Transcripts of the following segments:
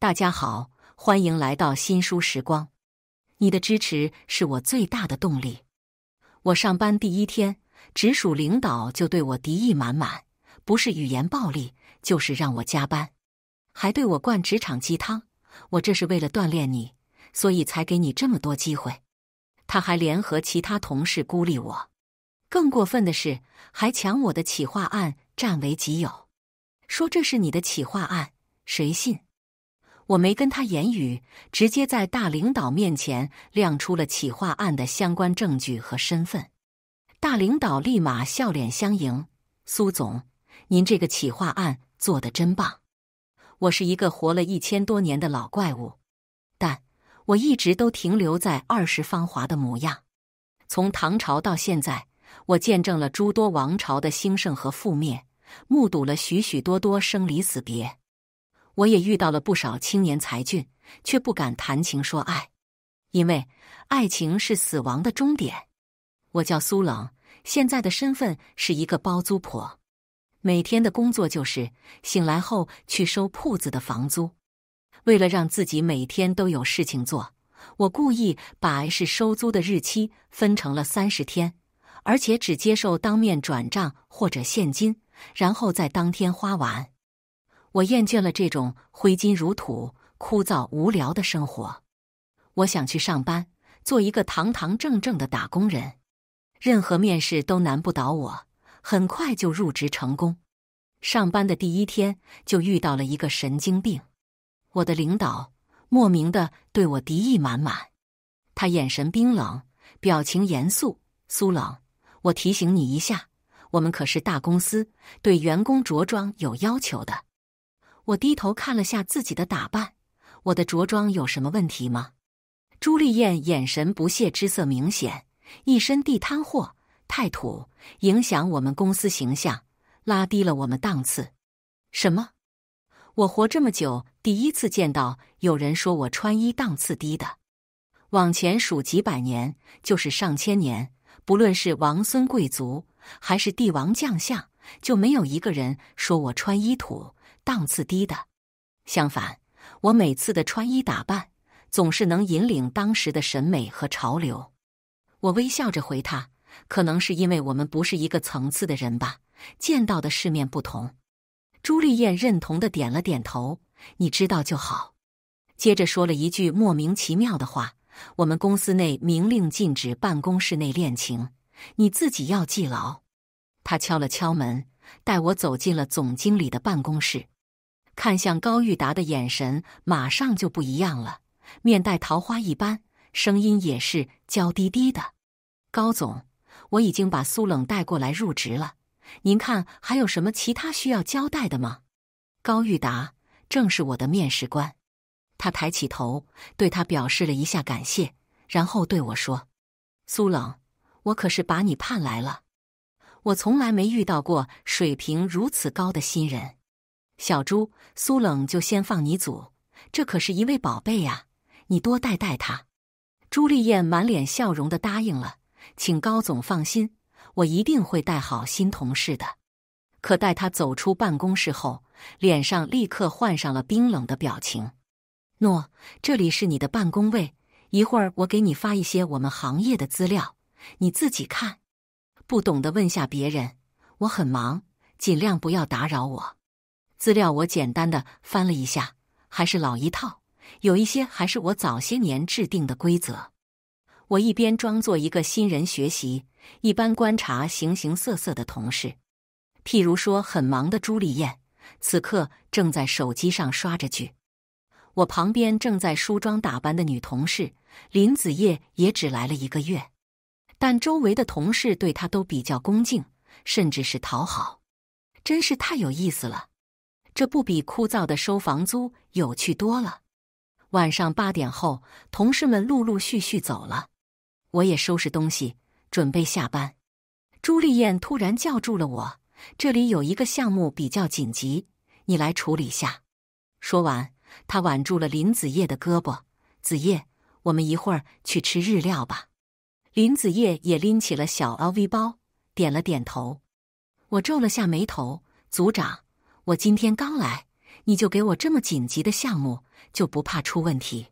大家好，欢迎来到新书时光。你的支持是我最大的动力。我上班第一天，直属领导就对我敌意满满，不是语言暴力，就是让我加班，还对我灌职场鸡汤。我这是为了锻炼你，所以才给你这么多机会。他还联合其他同事孤立我，更过分的是，还抢我的企划案占为己有，说这是你的企划案，谁信？我没跟他言语，直接在大领导面前亮出了企划案的相关证据和身份。大领导立马笑脸相迎：“苏总，您这个企划案做的真棒！”我是一个活了一千多年的老怪物，但我一直都停留在二十芳华的模样。从唐朝到现在，我见证了诸多王朝的兴盛和覆灭，目睹了许许多多生离死别。我也遇到了不少青年才俊，却不敢谈情说爱，因为爱情是死亡的终点。我叫苏冷，现在的身份是一个包租婆，每天的工作就是醒来后去收铺子的房租。为了让自己每天都有事情做，我故意把是收租的日期分成了三十天，而且只接受当面转账或者现金，然后在当天花完。我厌倦了这种挥金如土、枯燥无聊的生活，我想去上班，做一个堂堂正正的打工人。任何面试都难不倒我，很快就入职成功。上班的第一天就遇到了一个神经病，我的领导莫名的对我敌意满满，他眼神冰冷，表情严肃。苏冷，我提醒你一下，我们可是大公司，对员工着装有要求的。我低头看了下自己的打扮，我的着装有什么问题吗？朱丽艳眼神不屑之色明显，一身地摊货太土，影响我们公司形象，拉低了我们档次。什么？我活这么久，第一次见到有人说我穿衣档次低的。往前数几百年，就是上千年，不论是王孙贵族还是帝王将相，就没有一个人说我穿衣土。档次低的，相反，我每次的穿衣打扮总是能引领当时的审美和潮流。我微笑着回他：“可能是因为我们不是一个层次的人吧，见到的世面不同。”朱丽叶认同的点了点头：“你知道就好。”接着说了一句莫名其妙的话：“我们公司内明令禁止办公室内恋情，你自己要记牢。”他敲了敲门，带我走进了总经理的办公室。看向高玉达的眼神马上就不一样了，面带桃花一般，声音也是娇滴滴的。高总，我已经把苏冷带过来入职了，您看还有什么其他需要交代的吗？高玉达正是我的面试官，他抬起头对他表示了一下感谢，然后对我说：“苏冷，我可是把你盼来了，我从来没遇到过水平如此高的新人。”小朱，苏冷就先放你组，这可是一位宝贝呀，你多带带他。朱丽艳满脸笑容的答应了，请高总放心，我一定会带好新同事的。可待他走出办公室后，脸上立刻换上了冰冷的表情。诺，这里是你的办公位，一会儿我给你发一些我们行业的资料，你自己看，不懂的问下别人。我很忙，尽量不要打扰我。资料我简单的翻了一下，还是老一套，有一些还是我早些年制定的规则。我一边装作一个新人学习，一般观察形形色色的同事。譬如说，很忙的朱丽艳，此刻正在手机上刷着剧。我旁边正在梳妆打扮的女同事林子叶也只来了一个月，但周围的同事对她都比较恭敬，甚至是讨好，真是太有意思了。这不比枯燥的收房租有趣多了？晚上八点后，同事们陆陆续续走了，我也收拾东西准备下班。朱丽艳突然叫住了我：“这里有一个项目比较紧急，你来处理下。”说完，她挽住了林子叶的胳膊：“子叶，我们一会儿去吃日料吧。”林子叶也拎起了小 LV 包，点了点头。我皱了下眉头：“组长。”我今天刚来，你就给我这么紧急的项目，就不怕出问题？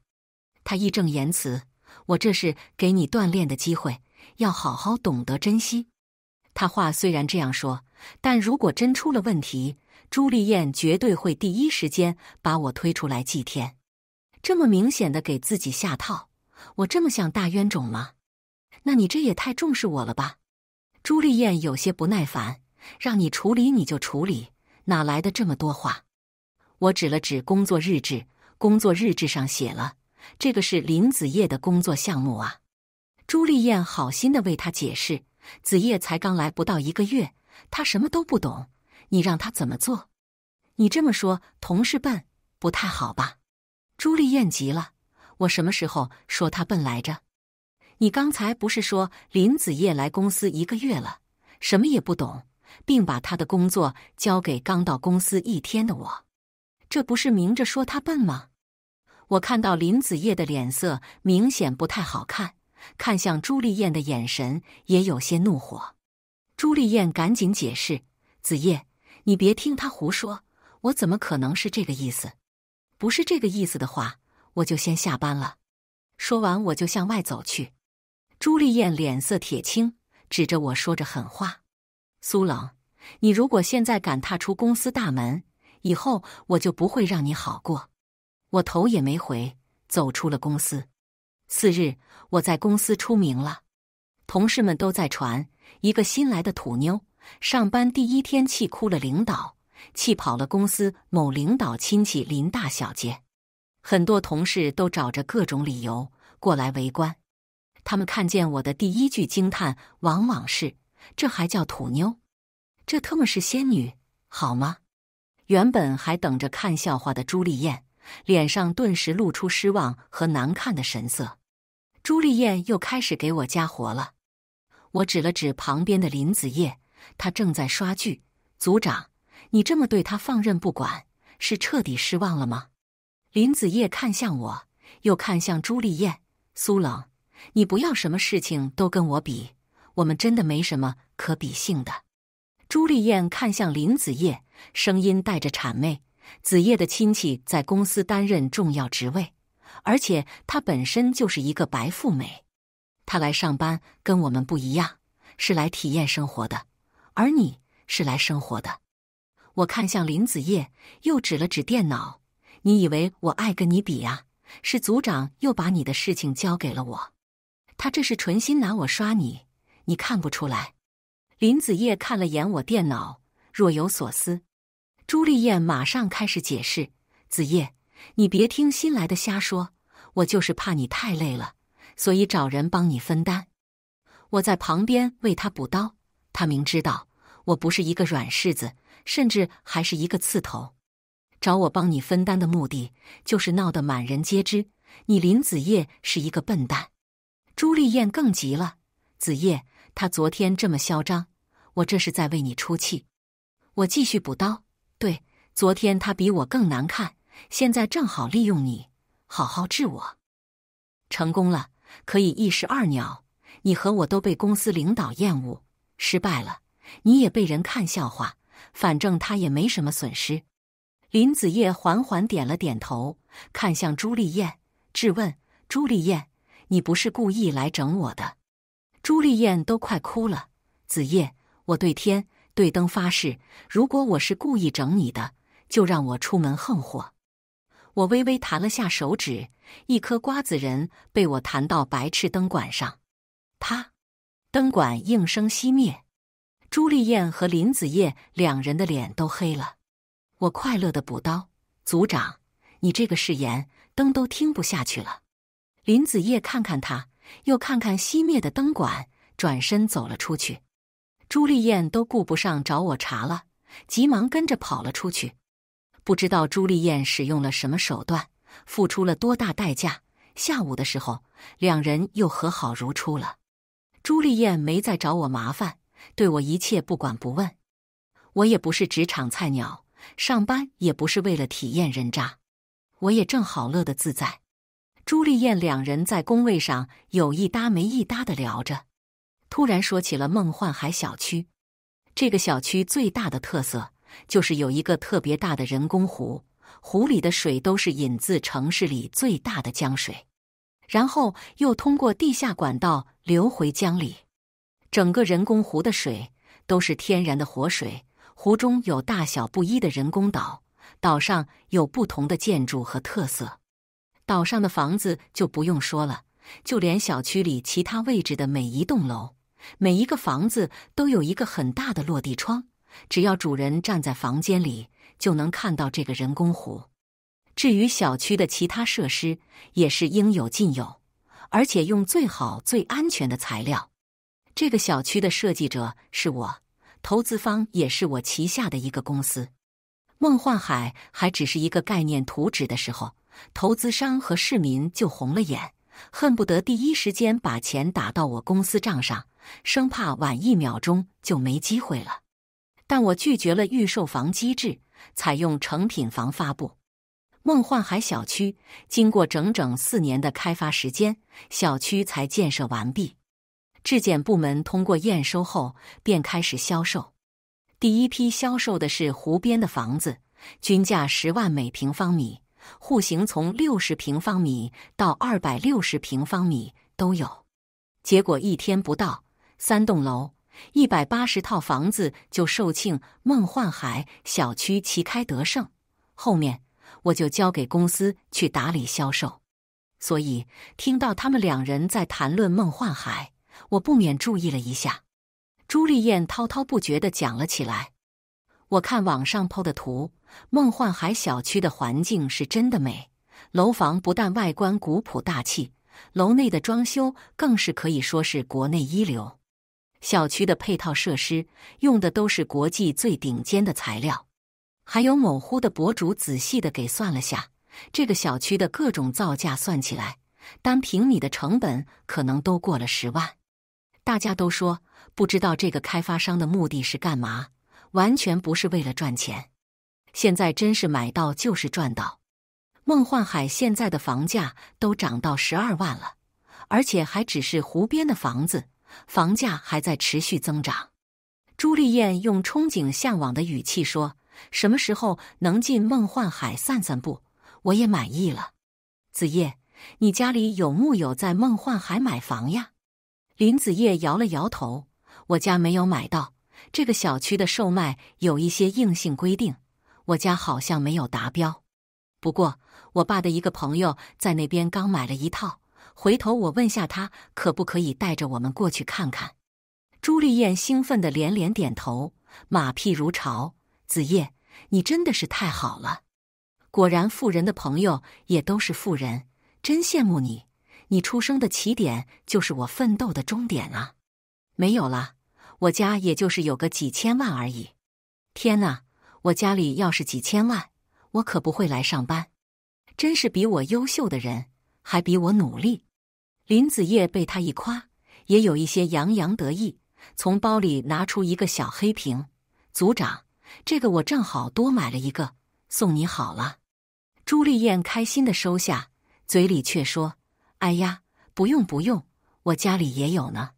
他义正言辞：“我这是给你锻炼的机会，要好好懂得珍惜。”他话虽然这样说，但如果真出了问题，朱丽艳绝对会第一时间把我推出来祭天。这么明显的给自己下套，我这么像大冤种吗？那你这也太重视我了吧？朱丽艳有些不耐烦：“让你处理你就处理。”哪来的这么多话？我指了指工作日志，工作日志上写了，这个是林子叶的工作项目啊。朱丽艳好心的为他解释：子叶才刚来不到一个月，他什么都不懂，你让他怎么做？你这么说同事笨，不太好吧？朱丽艳急了：我什么时候说他笨来着？你刚才不是说林子叶来公司一个月了，什么也不懂？并把他的工作交给刚到公司一天的我，这不是明着说他笨吗？我看到林子叶的脸色明显不太好看，看向朱丽艳的眼神也有些怒火。朱丽艳赶紧解释：“子叶，你别听他胡说，我怎么可能是这个意思？不是这个意思的话，我就先下班了。”说完，我就向外走去。朱丽艳脸色铁青，指着我说着狠话。苏冷，你如果现在敢踏出公司大门，以后我就不会让你好过。我头也没回，走出了公司。次日，我在公司出名了，同事们都在传：一个新来的土妞，上班第一天气哭了领导，气跑了公司某领导亲戚林大小姐。很多同事都找着各种理由过来围观。他们看见我的第一句惊叹，往往是。这还叫土妞？这他妈是仙女好吗？原本还等着看笑话的朱丽叶，脸上顿时露出失望和难看的神色。朱丽叶又开始给我加活了。我指了指旁边的林子叶，他正在刷剧。组长，你这么对他放任不管，是彻底失望了吗？林子叶看向我，又看向朱丽叶。苏冷，你不要什么事情都跟我比。我们真的没什么可比性的。朱丽艳看向林子叶，声音带着谄媚：“子叶的亲戚在公司担任重要职位，而且她本身就是一个白富美。她来上班跟我们不一样，是来体验生活的。而你是来生活的。”我看向林子叶，又指了指电脑：“你以为我爱跟你比呀？是组长又把你的事情交给了我，他这是存心拿我刷你。”你看不出来，林子叶看了眼我电脑，若有所思。朱丽叶马上开始解释：“子叶，你别听新来的瞎说，我就是怕你太累了，所以找人帮你分担。”我在旁边为他补刀，他明知道我不是一个软柿子，甚至还是一个刺头，找我帮你分担的目的就是闹得满人皆知，你林子叶是一个笨蛋。朱丽艳更急了，子叶。他昨天这么嚣张，我这是在为你出气。我继续补刀，对，昨天他比我更难看，现在正好利用你，好好治我。成功了，可以一石二鸟，你和我都被公司领导厌恶；失败了，你也被人看笑话。反正他也没什么损失。林子叶缓缓点了点头，看向朱丽艳，质问朱丽艳：“你不是故意来整我的？”朱丽叶都快哭了，子夜，我对天对灯发誓，如果我是故意整你的，就让我出门横祸。我微微弹了下手指，一颗瓜子仁被我弹到白炽灯管上，啪，灯管应声熄灭。朱丽叶和林子夜两人的脸都黑了。我快乐的补刀，组长，你这个誓言，灯都听不下去了。林子夜看看他。又看看熄灭的灯管，转身走了出去。朱丽艳都顾不上找我查了，急忙跟着跑了出去。不知道朱丽艳使用了什么手段，付出了多大代价。下午的时候，两人又和好如初了。朱丽艳没再找我麻烦，对我一切不管不问。我也不是职场菜鸟，上班也不是为了体验人渣，我也正好乐得自在。朱丽艳两人在工位上有一搭没一搭的聊着，突然说起了梦幻海小区。这个小区最大的特色就是有一个特别大的人工湖，湖里的水都是引自城市里最大的江水，然后又通过地下管道流回江里。整个人工湖的水都是天然的活水，湖中有大小不一的人工岛，岛上有不同的建筑和特色。岛上的房子就不用说了，就连小区里其他位置的每一栋楼、每一个房子都有一个很大的落地窗，只要主人站在房间里，就能看到这个人工湖。至于小区的其他设施，也是应有尽有，而且用最好、最安全的材料。这个小区的设计者是我，投资方也是我旗下的一个公司。梦幻海还只是一个概念图纸的时候。投资商和市民就红了眼，恨不得第一时间把钱打到我公司账上，生怕晚一秒钟就没机会了。但我拒绝了预售房机制，采用成品房发布。梦幻海小区经过整整四年的开发时间，小区才建设完毕。质检部门通过验收后，便开始销售。第一批销售的是湖边的房子，均价十万每平方米。户型从六十平方米到二百六十平方米都有，结果一天不到，三栋楼一百八十套房子就售罄。梦幻海小区旗开得胜，后面我就交给公司去打理销售。所以听到他们两人在谈论梦幻海，我不免注意了一下。朱丽艳滔滔不绝地讲了起来。我看网上 PO 的图，梦幻海小区的环境是真的美。楼房不但外观古朴大气，楼内的装修更是可以说是国内一流。小区的配套设施用的都是国际最顶尖的材料。还有某乎的博主仔细的给算了下，这个小区的各种造价算起来，单平米的成本可能都过了十万。大家都说不知道这个开发商的目的是干嘛。完全不是为了赚钱，现在真是买到就是赚到。梦幻海现在的房价都涨到十二万了，而且还只是湖边的房子，房价还在持续增长。朱丽艳用憧憬向往的语气说：“什么时候能进梦幻海散散步，我也满意了。”子夜，你家里有木有在梦幻海买房呀？林子夜摇了摇头：“我家没有买到。”这个小区的售卖有一些硬性规定，我家好像没有达标。不过，我爸的一个朋友在那边刚买了一套，回头我问下他，可不可以带着我们过去看看？朱丽艳兴奋的连连点头，马屁如潮。子夜，你真的是太好了！果然，富人的朋友也都是富人，真羡慕你。你出生的起点就是我奋斗的终点啊！没有了。我家也就是有个几千万而已。天哪！我家里要是几千万，我可不会来上班。真是比我优秀的人，还比我努力。林子叶被他一夸，也有一些洋洋得意，从包里拿出一个小黑瓶。组长，这个我正好多买了一个，送你好了。朱丽艳开心的收下，嘴里却说：“哎呀，不用不用，我家里也有呢。”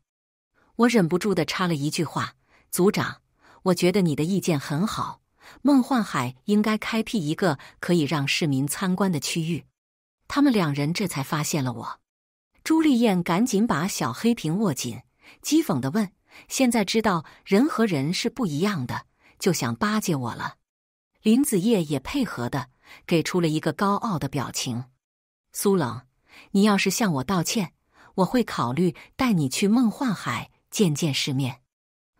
我忍不住的插了一句话：“组长，我觉得你的意见很好，梦幻海应该开辟一个可以让市民参观的区域。”他们两人这才发现了我。朱丽艳赶紧把小黑瓶握紧，讥讽的问：“现在知道人和人是不一样的，就想巴结我了？”林子叶也配合的给出了一个高傲的表情。苏冷，你要是向我道歉，我会考虑带你去梦幻海。见见世面，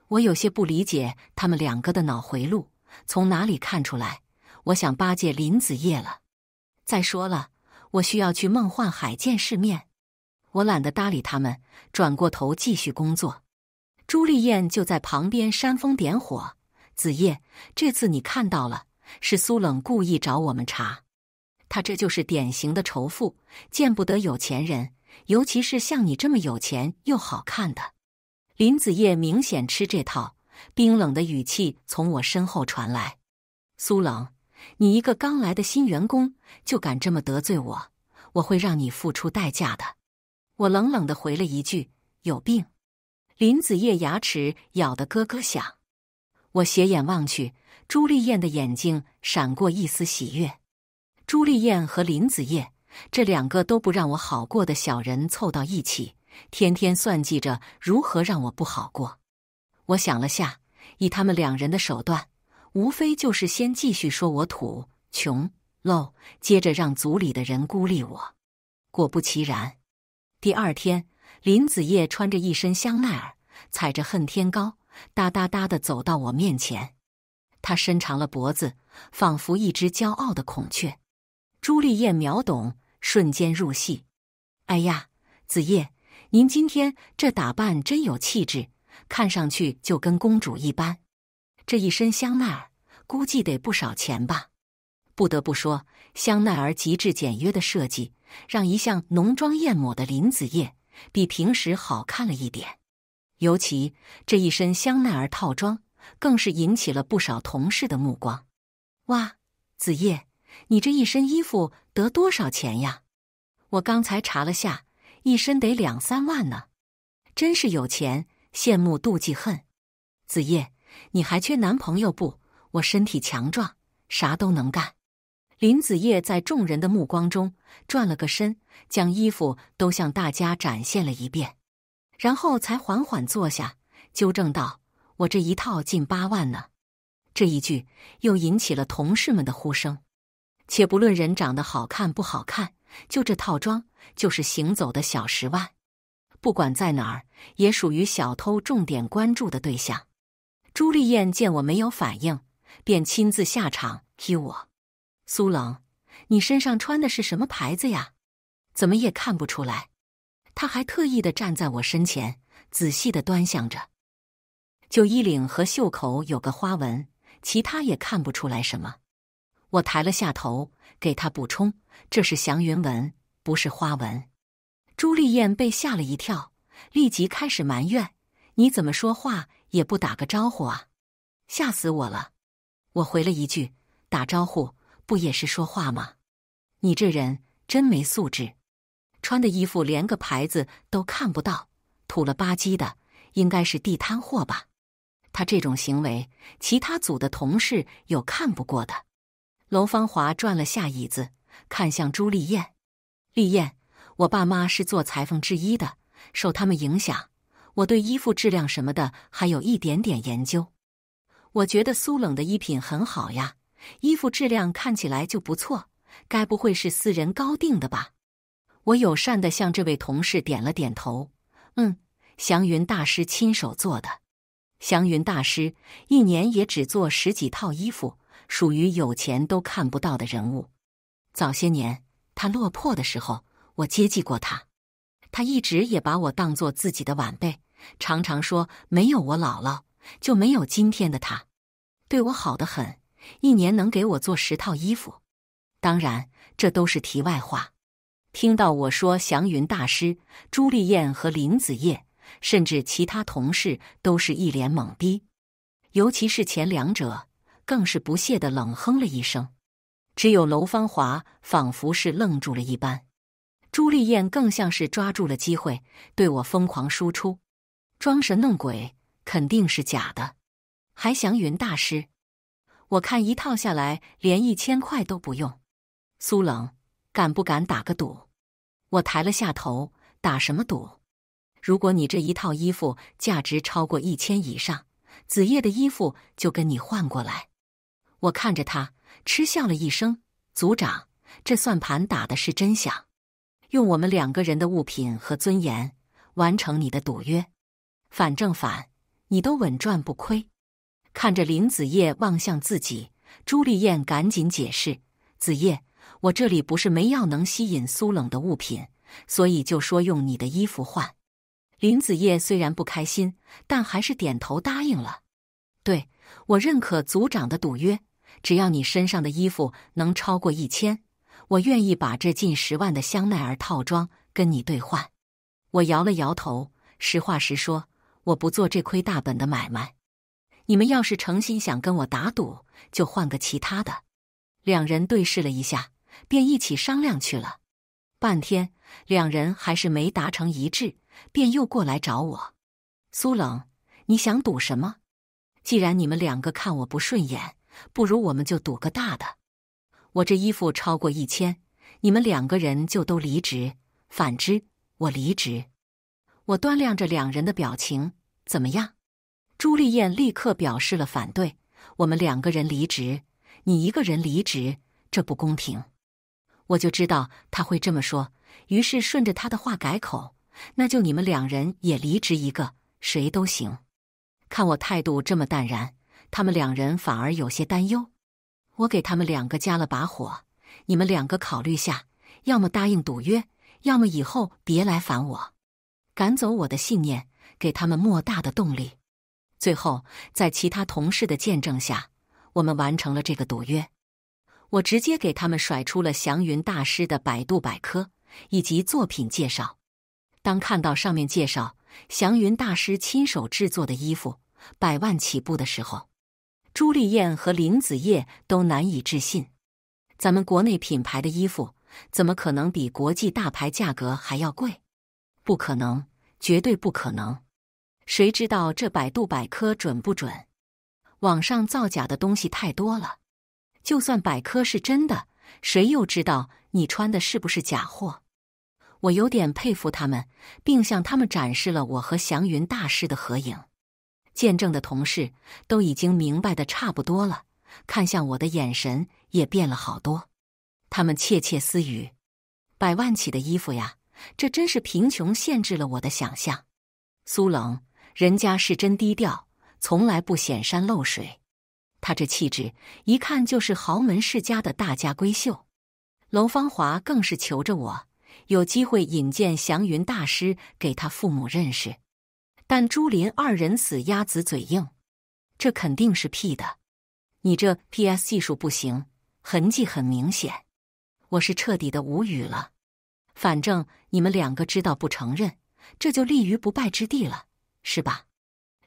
我有些不理解他们两个的脑回路，从哪里看出来？我想巴结林子烨了。再说了，我需要去梦幻海见世面，我懒得搭理他们，转过头继续工作。朱丽艳就在旁边煽风点火：“子夜，这次你看到了，是苏冷故意找我们查，他这就是典型的仇富，见不得有钱人，尤其是像你这么有钱又好看的。”林子烨明显吃这套，冰冷的语气从我身后传来：“苏冷，你一个刚来的新员工就敢这么得罪我，我会让你付出代价的。”我冷冷的回了一句：“有病。”林子烨牙齿咬得咯咯响。我斜眼望去，朱丽艳的眼睛闪过一丝喜悦。朱丽艳和林子叶这两个都不让我好过的小人凑到一起。天天算计着如何让我不好过。我想了下，以他们两人的手段，无非就是先继续说我土穷漏，接着让族里的人孤立我。果不其然，第二天，林子烨穿着一身香奈儿，踩着恨天高，哒哒哒的走到我面前。他伸长了脖子，仿佛一只骄傲的孔雀。朱丽叶秒懂，瞬间入戏。哎呀，子夜。您今天这打扮真有气质，看上去就跟公主一般。这一身香奈儿估计得不少钱吧？不得不说，香奈儿极致简约的设计让一向浓妆艳抹的林子叶比平时好看了一点。尤其这一身香奈儿套装，更是引起了不少同事的目光。哇，子叶，你这一身衣服得多少钱呀？我刚才查了下。一身得两三万呢，真是有钱，羡慕、妒忌、恨。子夜，你还缺男朋友不？我身体强壮，啥都能干。林子夜在众人的目光中转了个身，将衣服都向大家展现了一遍，然后才缓缓坐下，纠正道：“我这一套近八万呢。”这一句又引起了同事们的呼声。且不论人长得好看不好看。就这套装，就是行走的小十万，不管在哪儿，也属于小偷重点关注的对象。朱丽艳见我没有反应，便亲自下场踢我。苏冷，你身上穿的是什么牌子呀？怎么也看不出来？他还特意的站在我身前，仔细的端详着。就衣领和袖口有个花纹，其他也看不出来什么。我抬了下头，给他补充。这是祥云纹，不是花纹。朱丽艳被吓了一跳，立即开始埋怨：“你怎么说话也不打个招呼啊？吓死我了！”我回了一句：“打招呼不也是说话吗？你这人真没素质，穿的衣服连个牌子都看不到，土了吧唧的，应该是地摊货吧？”他这种行为，其他组的同事有看不过的。楼芳华转了下椅子。看向朱丽艳，丽艳，我爸妈是做裁缝制衣的，受他们影响，我对衣服质量什么的还有一点点研究。我觉得苏冷的衣品很好呀，衣服质量看起来就不错，该不会是私人高定的吧？我友善地向这位同事点了点头。嗯，祥云大师亲手做的，祥云大师一年也只做十几套衣服，属于有钱都看不到的人物。早些年，他落魄的时候，我接济过他，他一直也把我当做自己的晚辈，常常说没有我姥姥就没有今天的他，对我好得很，一年能给我做十套衣服。当然，这都是题外话。听到我说祥云大师、朱丽艳和林子叶，甚至其他同事，都是一脸懵逼，尤其是前两者，更是不屑的冷哼了一声。只有楼芳华仿佛是愣住了一般，朱丽艳更像是抓住了机会，对我疯狂输出，装神弄鬼肯定是假的，还祥云大师，我看一套下来连一千块都不用。苏冷，敢不敢打个赌？我抬了下头，打什么赌？如果你这一套衣服价值超过一千以上，子夜的衣服就跟你换过来。我看着他。嗤笑了一声，族长，这算盘打的是真响。用我们两个人的物品和尊严完成你的赌约，反正反你都稳赚不亏。看着林子烨望向自己，朱丽艳赶紧解释：“子叶，我这里不是没要能吸引苏冷的物品，所以就说用你的衣服换。”林子烨虽然不开心，但还是点头答应了。对我认可族长的赌约。只要你身上的衣服能超过一千，我愿意把这近十万的香奈儿套装跟你兑换。我摇了摇头，实话实说，我不做这亏大本的买卖。你们要是诚心想跟我打赌，就换个其他的。两人对视了一下，便一起商量去了。半天，两人还是没达成一致，便又过来找我。苏冷，你想赌什么？既然你们两个看我不顺眼。不如我们就赌个大的，我这衣服超过一千，你们两个人就都离职；反之，我离职。我端量着两人的表情，怎么样？朱丽叶立刻表示了反对：我们两个人离职，你一个人离职，这不公平。我就知道他会这么说，于是顺着他的话改口：那就你们两人也离职一个，谁都行。看我态度这么淡然。他们两人反而有些担忧，我给他们两个加了把火，你们两个考虑下，要么答应赌约，要么以后别来烦我，赶走我的信念，给他们莫大的动力。最后，在其他同事的见证下，我们完成了这个赌约。我直接给他们甩出了祥云大师的百度百科以及作品介绍。当看到上面介绍祥云大师亲手制作的衣服，百万起步的时候。朱丽艳和林子叶都难以置信：“咱们国内品牌的衣服怎么可能比国际大牌价格还要贵？不可能，绝对不可能！谁知道这百度百科准不准？网上造假的东西太多了。就算百科是真的，谁又知道你穿的是不是假货？”我有点佩服他们，并向他们展示了我和祥云大师的合影。见证的同事都已经明白的差不多了，看向我的眼神也变了好多。他们窃窃私语：“百万起的衣服呀，这真是贫穷限制了我的想象。”苏冷，人家是真低调，从来不显山露水。他这气质，一看就是豪门世家的大家闺秀。娄芳华更是求着我，有机会引荐祥云大师给他父母认识。但朱林二人死鸭子嘴硬，这肯定是 P 的，你这 PS 技术不行，痕迹很明显，我是彻底的无语了。反正你们两个知道不承认，这就立于不败之地了，是吧？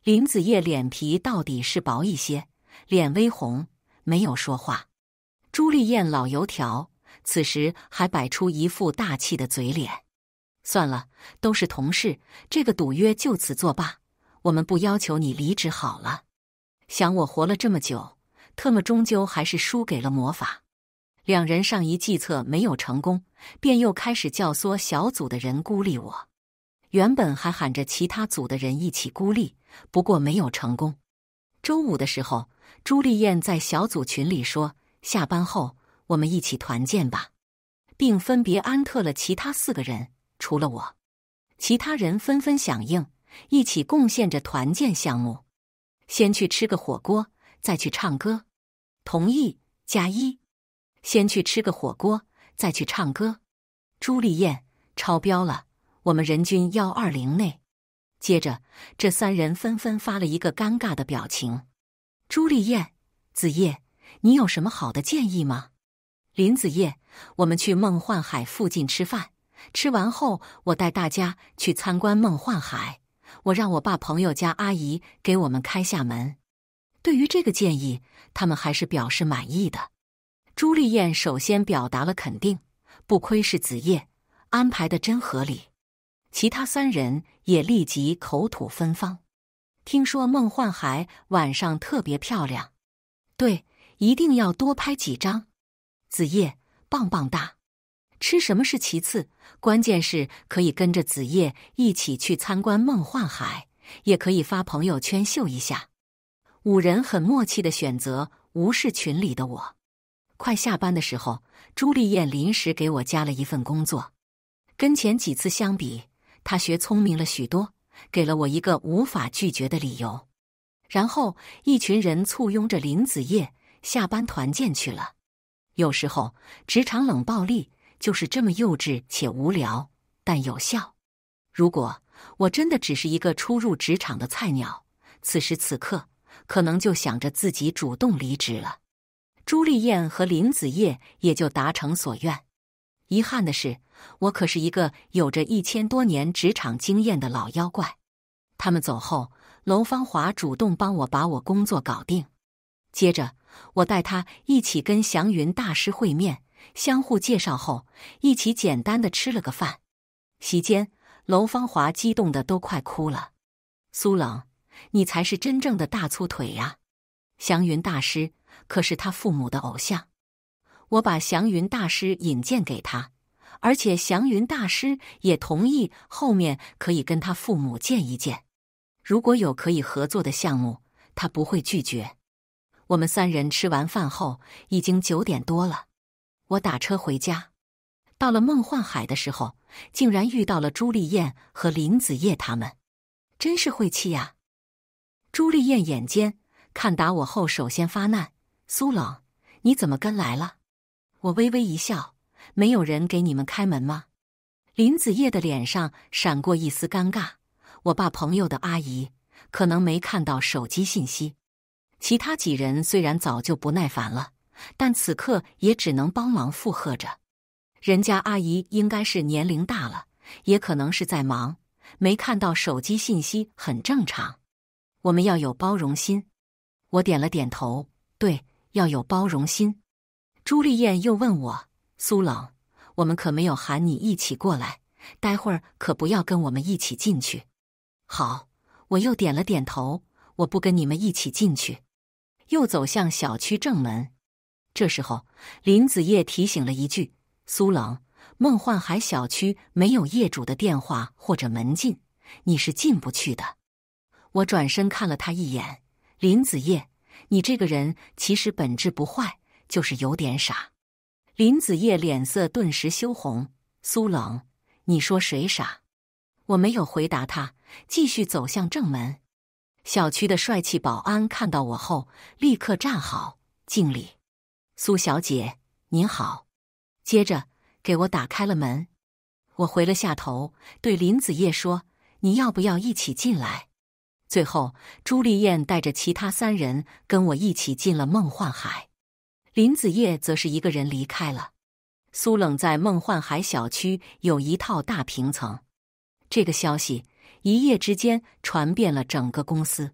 林子烨脸皮到底是薄一些，脸微红，没有说话。朱丽艳老油条，此时还摆出一副大气的嘴脸。算了，都是同事，这个赌约就此作罢。我们不要求你离职好了。想我活了这么久，特么终究还是输给了魔法。两人上一计策没有成功，便又开始教唆小组的人孤立我。原本还喊着其他组的人一起孤立，不过没有成功。周五的时候，朱丽艳在小组群里说：“下班后我们一起团建吧，并分别安特了其他四个人。”除了我，其他人纷纷响应，一起贡献着团建项目。先去吃个火锅，再去唱歌。同意加一。先去吃个火锅，再去唱歌。朱丽艳超标了，我们人均幺二零内。接着，这三人纷纷发了一个尴尬的表情。朱丽艳，子夜，你有什么好的建议吗？林子夜，我们去梦幻海附近吃饭。吃完后，我带大家去参观梦幻海。我让我爸朋友家阿姨给我们开下门。对于这个建议，他们还是表示满意的。朱丽叶首先表达了肯定，不亏是子夜，安排的真合理。其他三人也立即口吐芬芳。听说梦幻海晚上特别漂亮，对，一定要多拍几张。子夜，棒棒哒！吃什么是其次，关键是可以跟着子夜一起去参观梦幻海，也可以发朋友圈秀一下。五人很默契的选择无视群里的我。快下班的时候，朱丽艳临时给我加了一份工作。跟前几次相比，她学聪明了许多，给了我一个无法拒绝的理由。然后一群人簇拥着林子夜下班团建去了。有时候职场冷暴力。就是这么幼稚且无聊，但有效。如果我真的只是一个初入职场的菜鸟，此时此刻可能就想着自己主动离职了。朱丽艳和林子叶也就达成所愿。遗憾的是，我可是一个有着一千多年职场经验的老妖怪。他们走后，娄芳华主动帮我把我工作搞定。接着，我带他一起跟祥云大师会面。相互介绍后，一起简单的吃了个饭。席间，楼芳华激动的都快哭了。苏冷，你才是真正的大粗腿呀！祥云大师可是他父母的偶像，我把祥云大师引荐给他，而且祥云大师也同意后面可以跟他父母见一见。如果有可以合作的项目，他不会拒绝。我们三人吃完饭后，已经九点多了。我打车回家，到了梦幻海的时候，竟然遇到了朱丽艳和林子叶他们，真是晦气啊！朱丽艳眼尖，看打我后首先发难：“苏冷，你怎么跟来了？”我微微一笑：“没有人给你们开门吗？”林子叶的脸上闪过一丝尴尬：“我爸朋友的阿姨可能没看到手机信息。”其他几人虽然早就不耐烦了。但此刻也只能帮忙附和着，人家阿姨应该是年龄大了，也可能是在忙，没看到手机信息很正常。我们要有包容心。我点了点头，对，要有包容心。朱丽艳又问我：“苏冷，我们可没有喊你一起过来，待会儿可不要跟我们一起进去。”好，我又点了点头，我不跟你们一起进去，又走向小区正门。这时候，林子烨提醒了一句：“苏冷，梦幻海小区没有业主的电话或者门禁，你是进不去的。”我转身看了他一眼：“林子烨，你这个人其实本质不坏，就是有点傻。”林子烨脸色顿时羞红：“苏冷，你说谁傻？”我没有回答他，继续走向正门。小区的帅气保安看到我后，立刻站好敬礼。苏小姐您好，接着给我打开了门，我回了下头，对林子叶说：“你要不要一起进来？”最后，朱丽艳带着其他三人跟我一起进了梦幻海，林子叶则是一个人离开了。苏冷在梦幻海小区有一套大平层，这个消息一夜之间传遍了整个公司。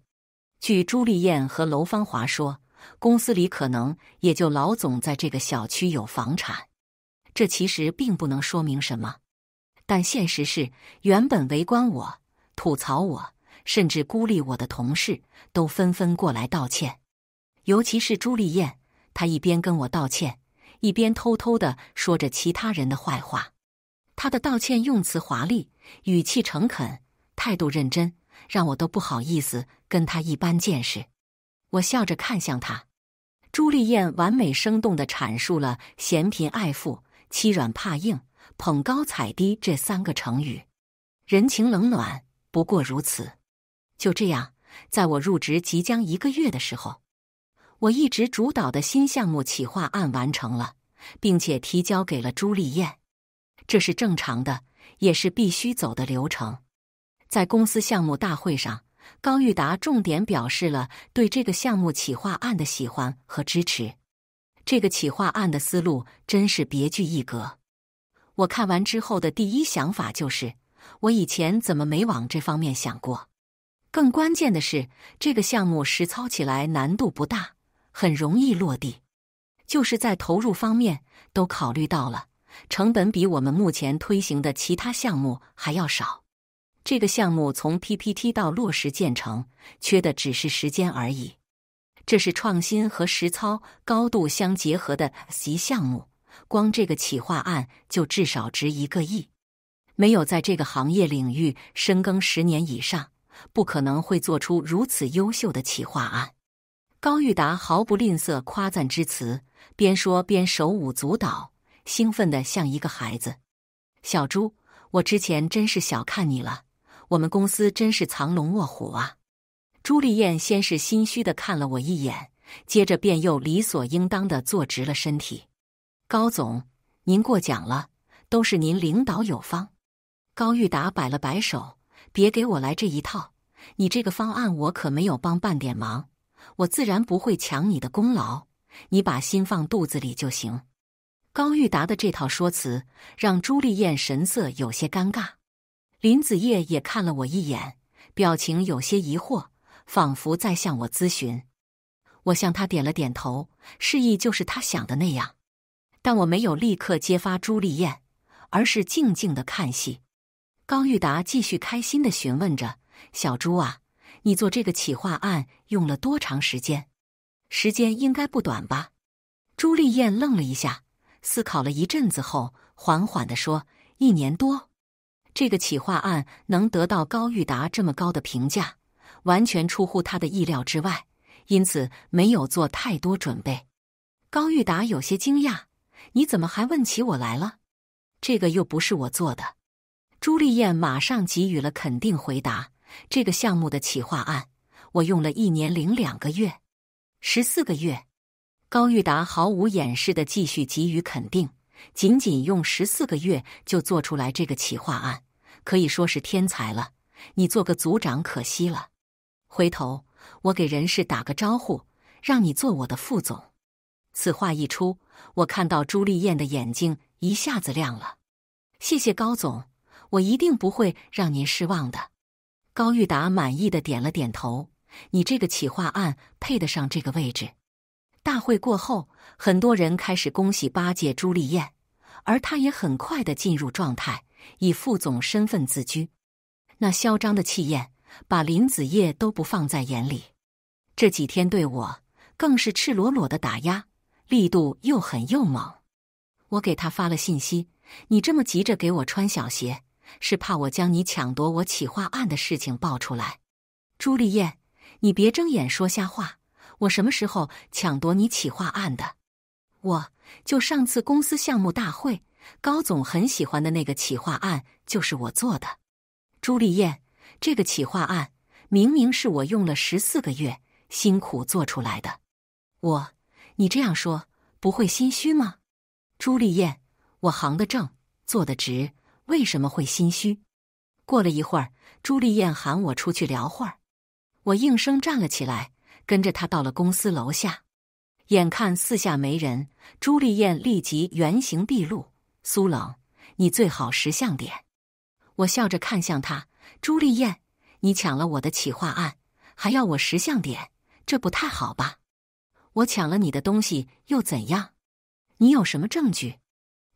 据朱丽艳和娄芳华说。公司里可能也就老总在这个小区有房产，这其实并不能说明什么。但现实是，原本围观我、吐槽我，甚至孤立我的同事，都纷纷过来道歉。尤其是朱丽艳，她一边跟我道歉，一边偷偷的说着其他人的坏话。她的道歉用词华丽，语气诚恳，态度认真，让我都不好意思跟她一般见识。我笑着看向他，朱丽艳完美生动的阐述了“嫌贫爱富、欺软怕硬、捧高踩低”这三个成语。人情冷暖不过如此。就这样，在我入职即将一个月的时候，我一直主导的新项目企划案完成了，并且提交给了朱丽艳。这是正常的，也是必须走的流程。在公司项目大会上。高玉达重点表示了对这个项目企划案的喜欢和支持。这个企划案的思路真是别具一格。我看完之后的第一想法就是，我以前怎么没往这方面想过？更关键的是，这个项目实操起来难度不大，很容易落地。就是在投入方面都考虑到了，成本比我们目前推行的其他项目还要少。这个项目从 PPT 到落实建成，缺的只是时间而已。这是创新和实操高度相结合的级项目，光这个企划案就至少值一个亿。没有在这个行业领域深耕十年以上，不可能会做出如此优秀的企划案。高玉达毫不吝啬夸赞之词，边说边手舞足蹈，兴奋的像一个孩子。小朱，我之前真是小看你了。我们公司真是藏龙卧虎啊！朱丽艳先是心虚的看了我一眼，接着便又理所应当的坐直了身体。高总，您过奖了，都是您领导有方。高玉达摆了摆手：“别给我来这一套，你这个方案我可没有帮半点忙，我自然不会抢你的功劳，你把心放肚子里就行。”高玉达的这套说辞让朱丽艳神色有些尴尬。林子叶也看了我一眼，表情有些疑惑，仿佛在向我咨询。我向他点了点头，示意就是他想的那样。但我没有立刻揭发朱丽艳，而是静静的看戏。高玉达继续开心的询问着：“小朱啊，你做这个企划案用了多长时间？时间应该不短吧？”朱丽艳愣了一下，思考了一阵子后，缓缓的说：“一年多。”这个企划案能得到高玉达这么高的评价，完全出乎他的意料之外，因此没有做太多准备。高玉达有些惊讶：“你怎么还问起我来了？这个又不是我做的。”朱丽艳马上给予了肯定回答：“这个项目的企划案，我用了一年零两个月，十四个月。”高玉达毫无掩饰的继续给予肯定。仅仅用十四个月就做出来这个企划案，可以说是天才了。你做个组长可惜了。回头我给人事打个招呼，让你做我的副总。此话一出，我看到朱丽艳的眼睛一下子亮了。谢谢高总，我一定不会让您失望的。高玉达满意的点了点头。你这个企划案配得上这个位置。大会过后，很多人开始恭喜八戒朱丽叶，而他也很快的进入状态，以副总身份自居。那嚣张的气焰，把林子叶都不放在眼里。这几天对我更是赤裸裸的打压，力度又狠又猛。我给他发了信息：“你这么急着给我穿小鞋，是怕我将你抢夺我企划案的事情爆出来？”朱丽叶，你别睁眼说瞎话。我什么时候抢夺你企划案的？我就上次公司项目大会，高总很喜欢的那个企划案就是我做的。朱丽艳，这个企划案明明是我用了十四个月辛苦做出来的。我，你这样说不会心虚吗？朱丽艳，我行得正，做得直，为什么会心虚？过了一会儿，朱丽艳喊我出去聊会儿，我应声站了起来。跟着他到了公司楼下，眼看四下没人，朱丽艳立即原形毕露。苏冷，你最好识相点。我笑着看向他：“朱丽艳，你抢了我的企划案，还要我识相点？这不太好吧？我抢了你的东西又怎样？你有什么证据？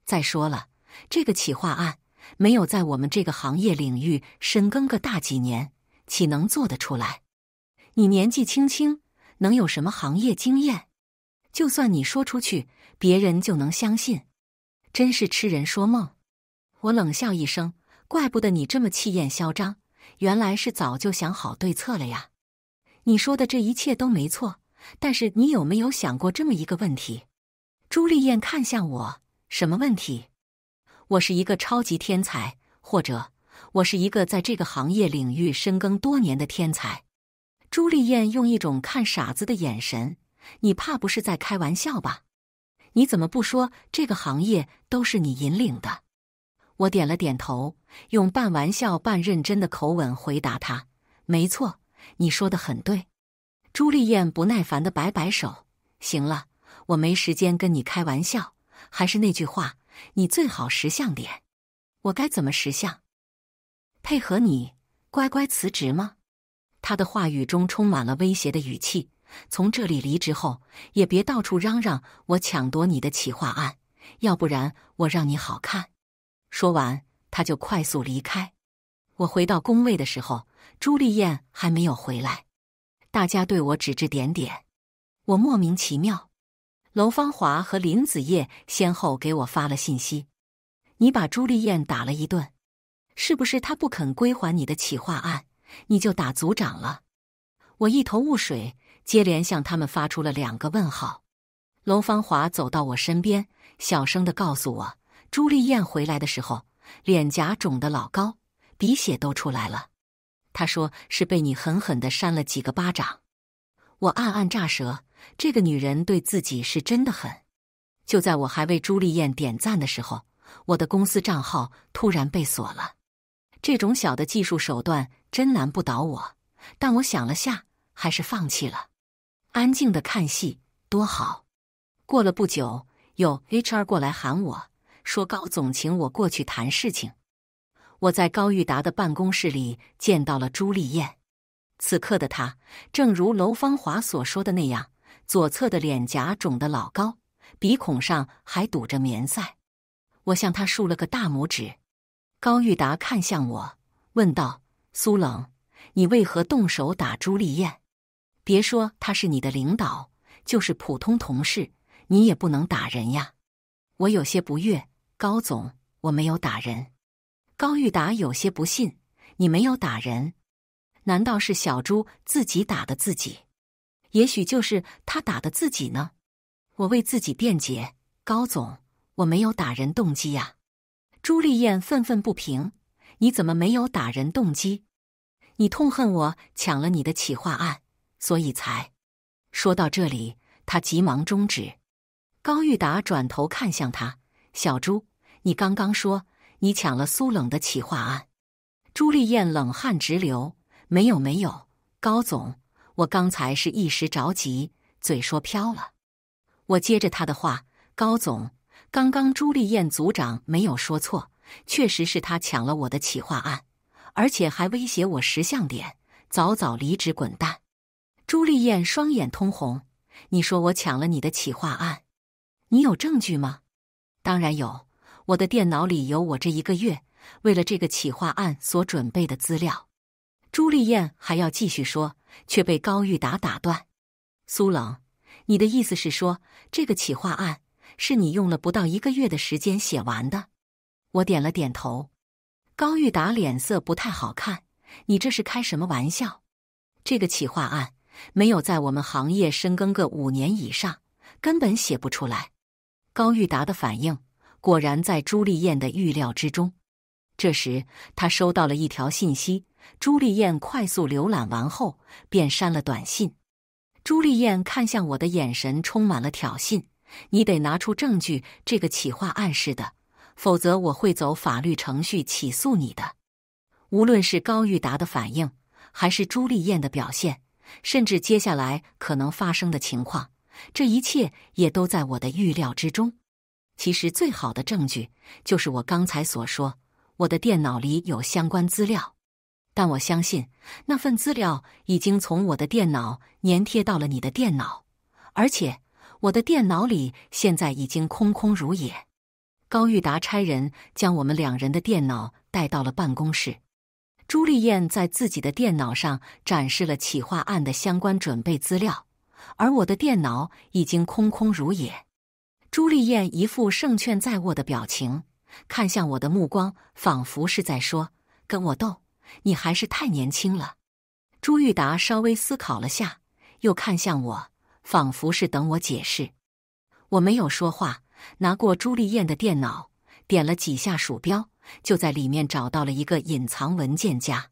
再说了，这个企划案没有在我们这个行业领域深耕个大几年，岂能做得出来？”你年纪轻轻，能有什么行业经验？就算你说出去，别人就能相信？真是痴人说梦！我冷笑一声，怪不得你这么气焰嚣张，原来是早就想好对策了呀！你说的这一切都没错，但是你有没有想过这么一个问题？朱丽艳看向我，什么问题？我是一个超级天才，或者我是一个在这个行业领域深耕多年的天才。朱丽艳用一种看傻子的眼神：“你怕不是在开玩笑吧？你怎么不说这个行业都是你引领的？”我点了点头，用半玩笑半认真的口吻回答她：“没错，你说的很对。”朱丽艳不耐烦的摆摆手：“行了，我没时间跟你开玩笑。还是那句话，你最好识相点。我该怎么识相？配合你，乖乖辞职吗？”他的话语中充满了威胁的语气。从这里离职后，也别到处嚷嚷我抢夺你的企划案，要不然我让你好看。说完，他就快速离开。我回到工位的时候，朱丽艳还没有回来。大家对我指指点点，我莫名其妙。娄芳华和林子叶先后给我发了信息：“你把朱丽艳打了一顿，是不是她不肯归还你的企划案？”你就打组长了，我一头雾水，接连向他们发出了两个问号。楼芳华走到我身边，小声的告诉我，朱丽艳回来的时候，脸颊肿得老高，鼻血都出来了。她说是被你狠狠的扇了几个巴掌。我暗暗咋舌，这个女人对自己是真的狠。就在我还为朱丽艳点赞的时候，我的公司账号突然被锁了。这种小的技术手段真难不倒我，但我想了下，还是放弃了。安静的看戏多好。过了不久，有 HR 过来喊我说：“高总请我过去谈事情。”我在高玉达的办公室里见到了朱丽艳。此刻的她，正如娄芳华所说的那样，左侧的脸颊肿得老高，鼻孔上还堵着棉塞。我向他竖了个大拇指。高玉达看向我，问道：“苏冷，你为何动手打朱丽艳？别说她是你的领导，就是普通同事，你也不能打人呀。”我有些不悦：“高总，我没有打人。”高玉达有些不信：“你没有打人？难道是小朱自己打的自己？也许就是他打的自己呢？”我为自己辩解：“高总，我没有打人动机呀。”朱丽艳愤愤不平：“你怎么没有打人动机？你痛恨我抢了你的企划案，所以才……”说到这里，他急忙中止。高玉达转头看向他：“小朱，你刚刚说你抢了苏冷的企划案？”朱丽艳冷汗直流：“没有，没有，高总，我刚才是一时着急，嘴说飘了。”我接着他的话：“高总。”刚刚朱丽艳组长没有说错，确实是他抢了我的企划案，而且还威胁我识相点，早早离职滚蛋。朱丽艳双眼通红，你说我抢了你的企划案，你有证据吗？当然有，我的电脑里有我这一个月为了这个企划案所准备的资料。朱丽艳还要继续说，却被高玉达打断。苏冷，你的意思是说这个企划案？是你用了不到一个月的时间写完的，我点了点头。高玉达脸色不太好看，你这是开什么玩笑？这个企划案没有在我们行业深耕个五年以上，根本写不出来。高玉达的反应果然在朱丽艳的预料之中。这时，他收到了一条信息。朱丽艳快速浏览完后，便删了短信。朱丽艳看向我的眼神充满了挑衅。你得拿出证据，这个企划案是的，否则我会走法律程序起诉你的。无论是高玉达的反应，还是朱丽艳的表现，甚至接下来可能发生的情况，这一切也都在我的预料之中。其实，最好的证据就是我刚才所说，我的电脑里有相关资料，但我相信那份资料已经从我的电脑粘贴到了你的电脑，而且。我的电脑里现在已经空空如也。高玉达差人将我们两人的电脑带到了办公室。朱丽艳在自己的电脑上展示了企划案的相关准备资料，而我的电脑已经空空如也。朱丽艳一副胜券在握的表情，看向我的目光仿佛是在说：“跟我斗，你还是太年轻了。”朱玉达稍微思考了下，又看向我。仿佛是等我解释，我没有说话，拿过朱丽艳的电脑，点了几下鼠标，就在里面找到了一个隐藏文件夹。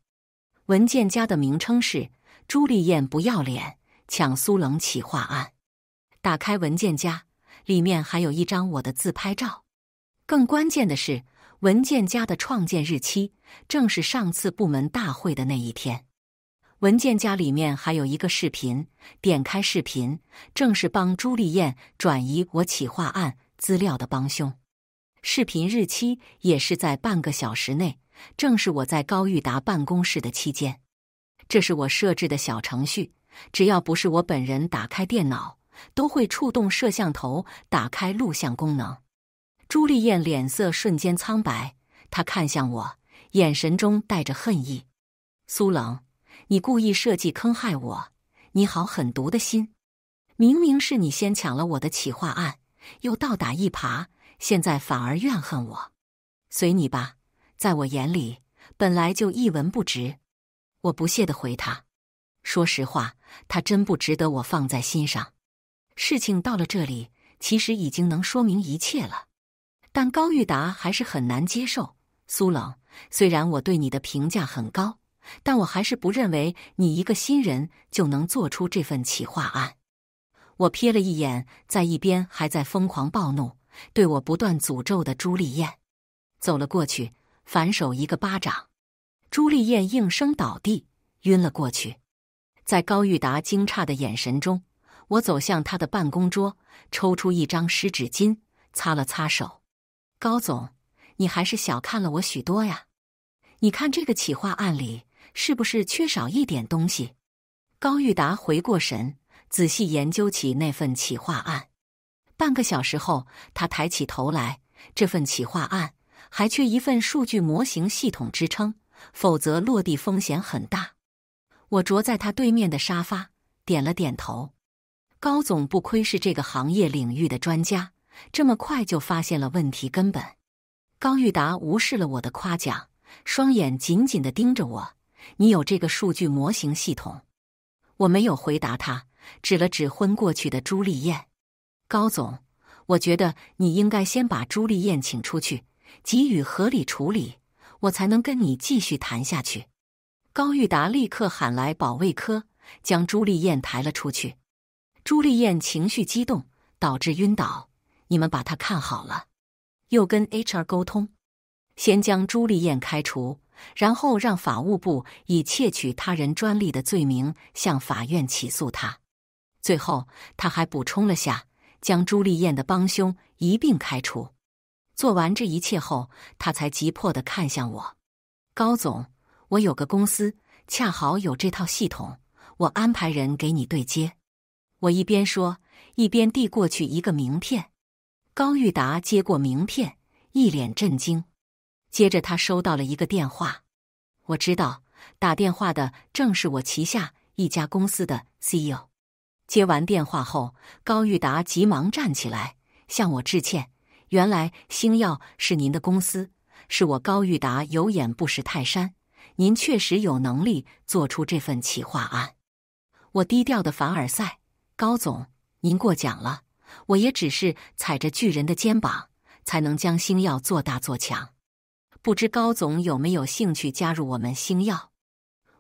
文件夹的名称是“朱丽艳不要脸抢苏冷企划案”。打开文件夹，里面还有一张我的自拍照。更关键的是，文件夹的创建日期正是上次部门大会的那一天。文件夹里面还有一个视频，点开视频正是帮朱丽艳转移我企划案资料的帮凶。视频日期也是在半个小时内，正是我在高玉达办公室的期间。这是我设置的小程序，只要不是我本人打开电脑，都会触动摄像头，打开录像功能。朱丽艳脸色瞬间苍白，她看向我，眼神中带着恨意。苏冷。你故意设计坑害我，你好狠毒的心！明明是你先抢了我的企划案，又倒打一耙，现在反而怨恨我。随你吧，在我眼里本来就一文不值。我不屑的回他，说实话，他真不值得我放在心上。事情到了这里，其实已经能说明一切了。但高玉达还是很难接受。苏冷，虽然我对你的评价很高。但我还是不认为你一个新人就能做出这份企划案。我瞥了一眼在一边还在疯狂暴怒、对我不断诅咒的朱丽艳，走了过去，反手一个巴掌，朱丽艳应声倒地，晕了过去。在高玉达惊诧的眼神中，我走向他的办公桌，抽出一张湿纸巾擦了擦手。高总，你还是小看了我许多呀！你看这个企划案里。是不是缺少一点东西？高玉达回过神，仔细研究起那份企划案。半个小时后，他抬起头来，这份企划案还缺一份数据模型系统支撑，否则落地风险很大。我坐在他对面的沙发，点了点头。高总不愧是这个行业领域的专家，这么快就发现了问题根本。高玉达无视了我的夸奖，双眼紧紧的盯着我。你有这个数据模型系统，我没有回答他，指了指昏过去的朱丽艳。高总，我觉得你应该先把朱丽艳请出去，给予合理处理，我才能跟你继续谈下去。高玉达立刻喊来保卫科，将朱丽艳抬了出去。朱丽艳情绪激动，导致晕倒，你们把她看好了。又跟 HR 沟通，先将朱丽艳开除。然后让法务部以窃取他人专利的罪名向法院起诉他。最后，他还补充了下，将朱丽艳的帮凶一并开除。做完这一切后，他才急迫地看向我：“高总，我有个公司恰好有这套系统，我安排人给你对接。”我一边说，一边递过去一个名片。高玉达接过名片，一脸震惊。接着，他收到了一个电话。我知道打电话的正是我旗下一家公司的 CEO。接完电话后，高玉达急忙站起来向我致歉。原来星耀是您的公司，是我高玉达有眼不识泰山。您确实有能力做出这份企划案。我低调的凡尔赛，高总，您过奖了。我也只是踩着巨人的肩膀，才能将星耀做大做强。不知高总有没有兴趣加入我们星耀？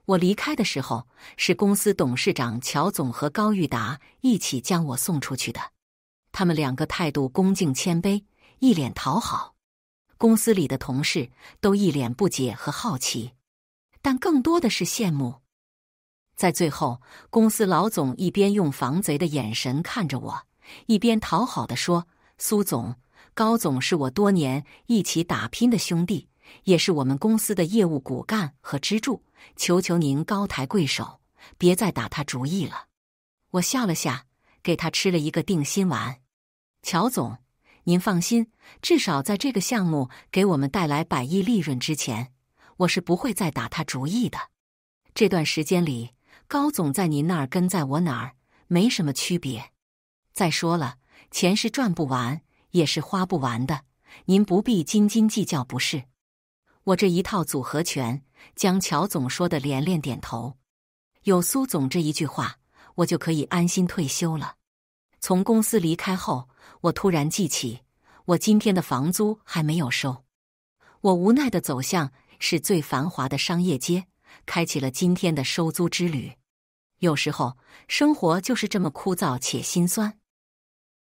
我离开的时候，是公司董事长乔总和高玉达一起将我送出去的。他们两个态度恭敬谦卑，一脸讨好。公司里的同事都一脸不解和好奇，但更多的是羡慕。在最后，公司老总一边用防贼的眼神看着我，一边讨好的说：“苏总，高总是我多年一起打拼的兄弟。”也是我们公司的业务骨干和支柱，求求您高抬贵手，别再打他主意了。我笑了下，给他吃了一个定心丸。乔总，您放心，至少在这个项目给我们带来百亿利润之前，我是不会再打他主意的。这段时间里，高总在您那儿跟在我哪儿没什么区别。再说了，钱是赚不完，也是花不完的，您不必斤斤计较，不是？我这一套组合拳，将乔总说的连连点头。有苏总这一句话，我就可以安心退休了。从公司离开后，我突然记起，我今天的房租还没有收。我无奈的走向是最繁华的商业街，开启了今天的收租之旅。有时候，生活就是这么枯燥且心酸。